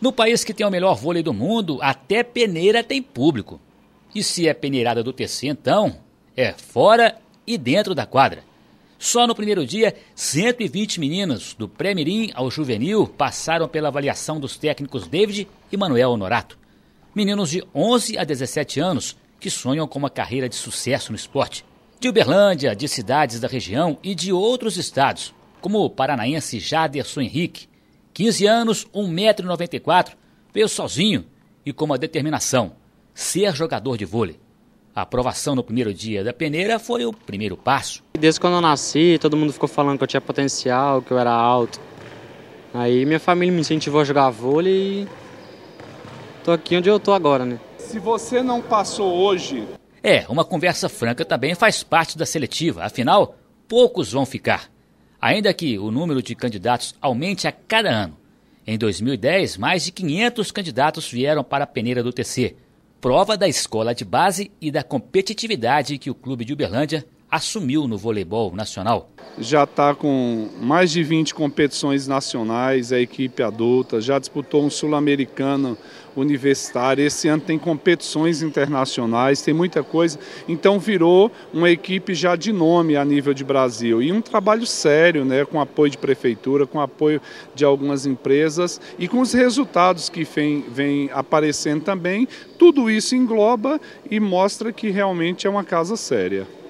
No país que tem o melhor vôlei do mundo, até peneira tem público. E se é peneirada do TC, então, é fora e dentro da quadra. Só no primeiro dia, 120 meninos do pré-mirim ao juvenil passaram pela avaliação dos técnicos David e Manuel Honorato. Meninos de 11 a 17 anos que sonham com uma carreira de sucesso no esporte. De Uberlândia, de cidades da região e de outros estados, como o paranaense Jaderson Henrique, 15 anos, 1,94m, veio sozinho e com uma determinação: ser jogador de vôlei. A aprovação no primeiro dia da peneira foi o primeiro passo. Desde quando eu nasci, todo mundo ficou falando que eu tinha potencial, que eu era alto. Aí minha família me incentivou a jogar vôlei e tô aqui onde eu tô agora, né? Se você não passou hoje. É, uma conversa franca também faz parte da seletiva, afinal, poucos vão ficar. Ainda que o número de candidatos aumente a cada ano. Em 2010, mais de 500 candidatos vieram para a peneira do TC, prova da escola de base e da competitividade que o clube de Uberlândia assumiu no voleibol nacional. Já está com mais de 20 competições nacionais, a equipe adulta, já disputou um sul-americano universitário. Esse ano tem competições internacionais, tem muita coisa. Então virou uma equipe já de nome a nível de Brasil. E um trabalho sério, né, com apoio de prefeitura, com apoio de algumas empresas e com os resultados que vem, vem aparecendo também. Tudo isso engloba e mostra que realmente é uma casa séria.